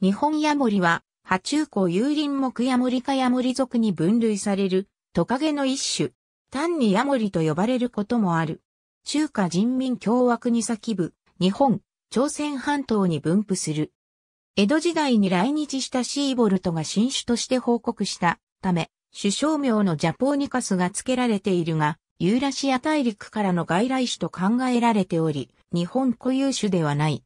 日本ヤモリは、爬虫古有林木ヤモリカヤモリ族に分類されるトカゲの一種。単にヤモリと呼ばれることもある。中華人民共和国先部、日本、朝鮮半島に分布する。江戸時代に来日したシーボルトが新種として報告したため、首相名のジャポーニカスが付けられているが、ユーラシア大陸からの外来種と考えられており、日本固有種ではない。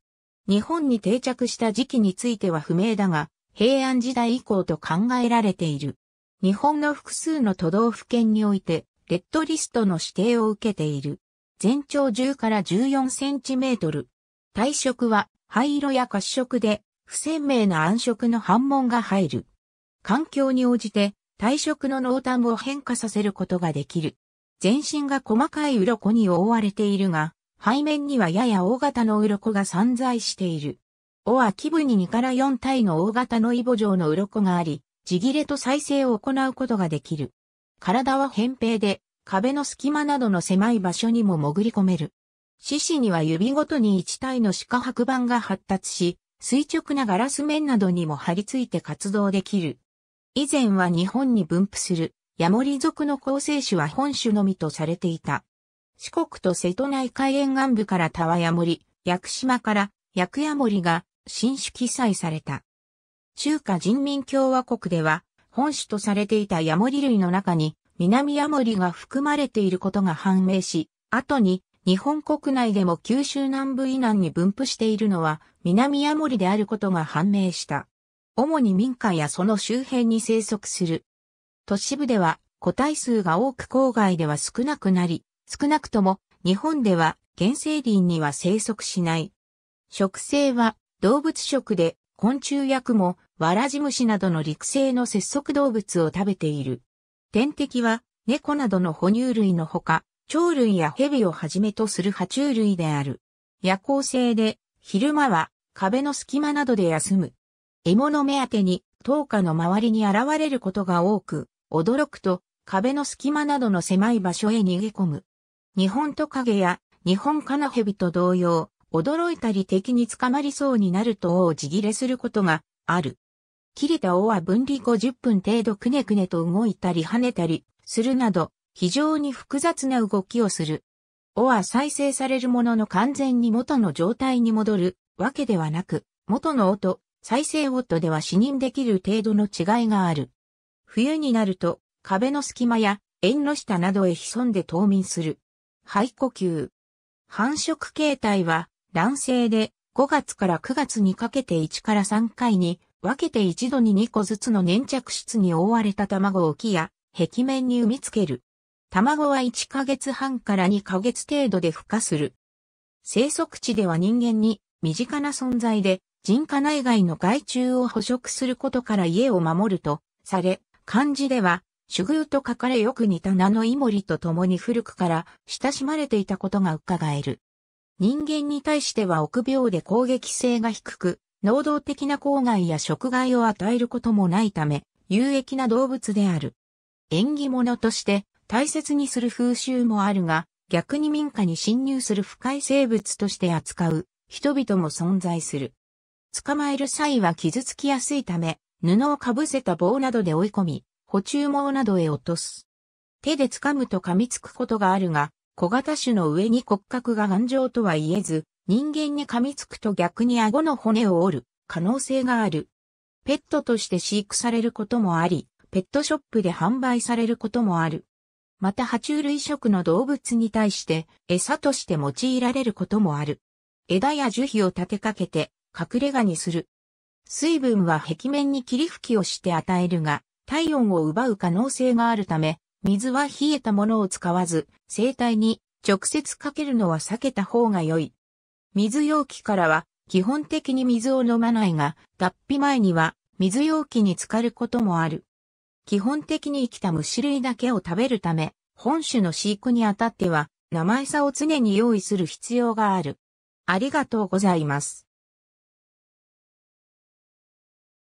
日本に定着した時期については不明だが、平安時代以降と考えられている。日本の複数の都道府県において、レッドリストの指定を受けている。全長10から14センチメートル。体色は灰色や褐色で、不鮮明な暗色の反紋が入る。環境に応じて体色の濃淡を変化させることができる。全身が細かい鱗に覆われているが、背面にはやや大型の鱗が散在している。尾は基部に2から4体の大型のイボ状の鱗があり、地切れと再生を行うことができる。体は扁平で、壁の隙間などの狭い場所にも潜り込める。獅子には指ごとに1体の鹿白板が発達し、垂直なガラス面などにも張り付いて活動できる。以前は日本に分布する、ヤモリ族の構成種は本種のみとされていた。四国と瀬戸内海沿岸部から田和屋森、屋久島から屋久屋森が新種記載された。中華人民共和国では、本種とされていたヤモリ類の中に、南ヤモリが含まれていることが判明し、後に、日本国内でも九州南部以南に分布しているのは、南ヤモリであることが判明した。主に民家やその周辺に生息する。都市部では個体数が多く郊外では少なくなり、少なくとも日本では原生林には生息しない。植生は動物食で昆虫役もわらじ虫などの陸生の節足動物を食べている。天敵は猫などの哺乳類のほか、鳥類や蛇をはじめとする爬虫類である。夜行性で昼間は壁の隙間などで休む。獲物目当てに灯火の周りに現れることが多く、驚くと壁の隙間などの狭い場所へ逃げ込む。日本トカゲや日本カナヘビと同様、驚いたり敵に捕まりそうになると尾を地切れすることがある。切れた尾は分離50分程度くねくねと動いたり跳ねたりするなど、非常に複雑な動きをする。尾は再生されるものの完全に元の状態に戻るわけではなく、元の尾と再生尾とでは死認できる程度の違いがある。冬になると壁の隙間や縁の下などへ潜んで冬眠する。肺呼吸。繁殖形態は、卵性で5月から9月にかけて1から3回に分けて一度に2個ずつの粘着質に覆われた卵を木や壁面に産みつける。卵は1ヶ月半から2ヶ月程度で孵化する。生息地では人間に身近な存在で人家内外の害虫を捕食することから家を守るとされ、漢字では主宮と書かれよく似た名のイモリと共に古くから親しまれていたことが伺える。人間に対しては臆病で攻撃性が低く、能動的な郊外や食害を与えることもないため、有益な動物である。縁起物として大切にする風習もあるが、逆に民家に侵入する不快生物として扱う人々も存在する。捕まえる際は傷つきやすいため、布をかぶせた棒などで追い込み、捕虫網などへ落とす。手で掴むと噛みつくことがあるが、小型種の上に骨格が頑丈とは言えず、人間に噛みつくと逆に顎の骨を折る可能性がある。ペットとして飼育されることもあり、ペットショップで販売されることもある。また爬虫類食の動物に対して餌として用いられることもある。枝や樹皮を立てかけて隠れ家にする。水分は壁面に霧吹きをして与えるが、体温を奪う可能性があるため、水は冷えたものを使わず、生体に直接かけるのは避けた方が良い。水容器からは基本的に水を飲まないが、脱皮前には水容器に浸かることもある。基本的に生きた虫類だけを食べるため、本種の飼育にあたっては、生餌を常に用意する必要がある。ありがとうございます。